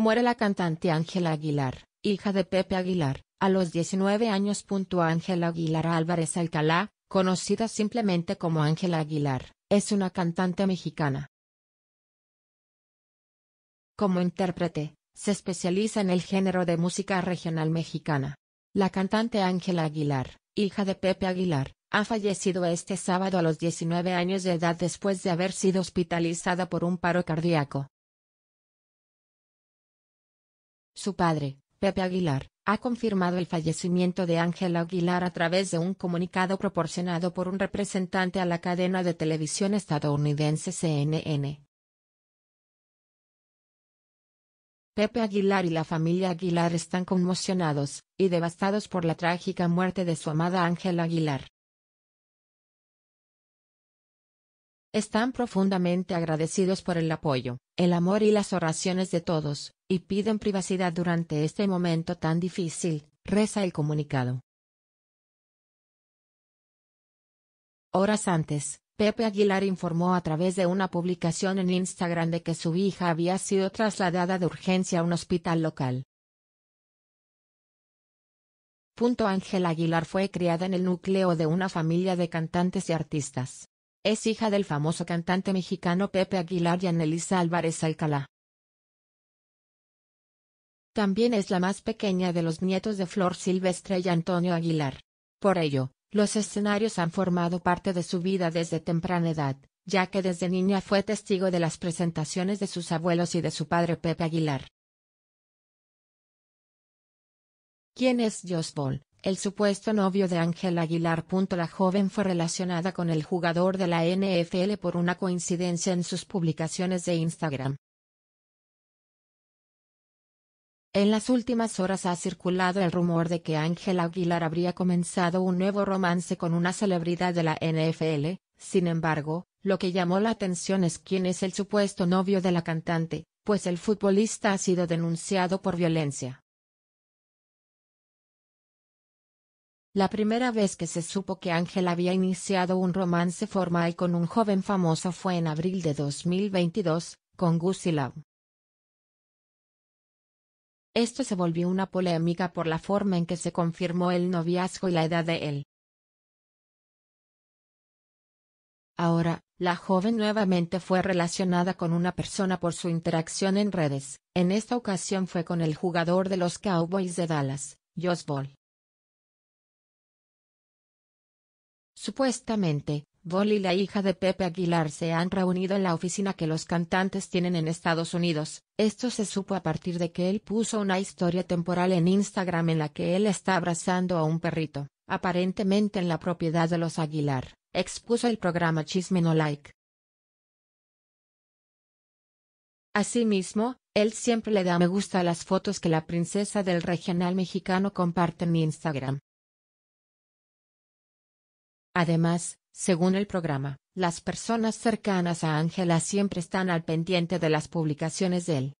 Muere la cantante Ángela Aguilar, hija de Pepe Aguilar, a los 19 años. Ángela Aguilar Álvarez Alcalá, conocida simplemente como Ángela Aguilar, es una cantante mexicana. Como intérprete, se especializa en el género de música regional mexicana. La cantante Ángela Aguilar, hija de Pepe Aguilar, ha fallecido este sábado a los 19 años de edad después de haber sido hospitalizada por un paro cardíaco. Su padre, Pepe Aguilar, ha confirmado el fallecimiento de Ángela Aguilar a través de un comunicado proporcionado por un representante a la cadena de televisión estadounidense CNN. Pepe Aguilar y la familia Aguilar están conmocionados y devastados por la trágica muerte de su amada Ángela Aguilar, Están profundamente agradecidos por el apoyo, el amor y las oraciones de todos, y piden privacidad durante este momento tan difícil, reza el comunicado. Horas antes, Pepe Aguilar informó a través de una publicación en Instagram de que su hija había sido trasladada de urgencia a un hospital local. Ángel Aguilar fue criada en el núcleo de una familia de cantantes y artistas. Es hija del famoso cantante mexicano Pepe Aguilar y Anelisa Álvarez Alcalá. También es la más pequeña de los nietos de Flor Silvestre y Antonio Aguilar. Por ello, los escenarios han formado parte de su vida desde temprana edad, ya que desde niña fue testigo de las presentaciones de sus abuelos y de su padre Pepe Aguilar. ¿Quién es Joss el supuesto novio de Ángel Aguilar. La joven fue relacionada con el jugador de la NFL por una coincidencia en sus publicaciones de Instagram. En las últimas horas ha circulado el rumor de que Ángel Aguilar habría comenzado un nuevo romance con una celebridad de la NFL, sin embargo, lo que llamó la atención es quién es el supuesto novio de la cantante, pues el futbolista ha sido denunciado por violencia. La primera vez que se supo que Ángel había iniciado un romance formal con un joven famoso fue en abril de 2022, con Gucci Esto se volvió una polémica por la forma en que se confirmó el noviazgo y la edad de él. Ahora, la joven nuevamente fue relacionada con una persona por su interacción en redes, en esta ocasión fue con el jugador de los Cowboys de Dallas, Josh Ball. Supuestamente, Bol y la hija de Pepe Aguilar se han reunido en la oficina que los cantantes tienen en Estados Unidos. Esto se supo a partir de que él puso una historia temporal en Instagram en la que él está abrazando a un perrito, aparentemente en la propiedad de los Aguilar, expuso el programa Chisme No Like. Asimismo, él siempre le da me gusta a las fotos que la princesa del regional mexicano comparte en Instagram. Además, según el programa, las personas cercanas a Ángela siempre están al pendiente de las publicaciones de él.